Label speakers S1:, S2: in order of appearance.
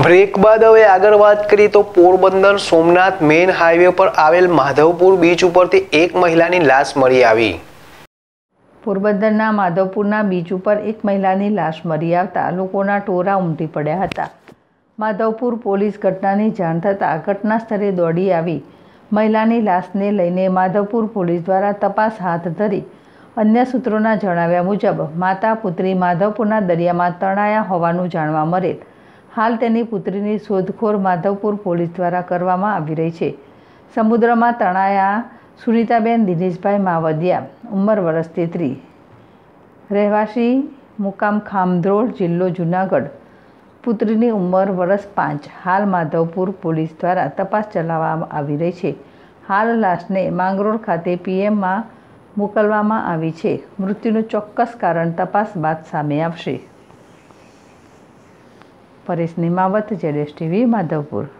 S1: break બાદ હવે આગળ વાત કરીએ તો પોરબંદર સોમનાથ મેઇન હાઈવે પર આવેલ માધવપુર બીચ ઉપરથી એક મહિલાની લાશ મળી આવી
S2: પોરબંદરના માધવપુરના બીચ ઉપર એક મહિલાની લાશ મળી આવતા લોકોના ટોરા ઉમટી પડ્યા હતા માધવપુર પોલીસ ઘટનાની જાણ થતાં ઘટના સ્થળે દોડી આવી મહિલાની લાશને લઈને માધવપુર પોલીસ દ્વારા તપાસ હાથ ધરી અન્ય સૂત્રોના જણાવ્યા મુજબ માતા પુત્રી માધવપુરના દરિયામાં તણાયા હોવાનું જાણવા મળેલ હાલ તેની પુત્રીની શોધખોળ માધવપુર પોલીસ દ્વારા કરવામાં આવી રહી છે સમુદ્રમાં તણાયા સુનિતાબેન દિનેશભાઈ માવદિયા ઉંમર વર્ષ તેત્રી રહેવાસી મુકામ ખામધ્રોળ જિલ્લો જુનાગઢ પુત્રીની ઉંમર વર્ષ પાંચ હાલ માધવપુર પોલીસ દ્વારા તપાસ ચલાવવામાં આવી રહી છે હાલ લાશને માંગરોળ ખાતે પીએમમાં મોકલવામાં આવી છે મૃત્યુનું ચોક્કસ કારણ તપાસ બાદ સામે આવશે પરેશ નિમાવત જેડેશ ટીવી માધવપુર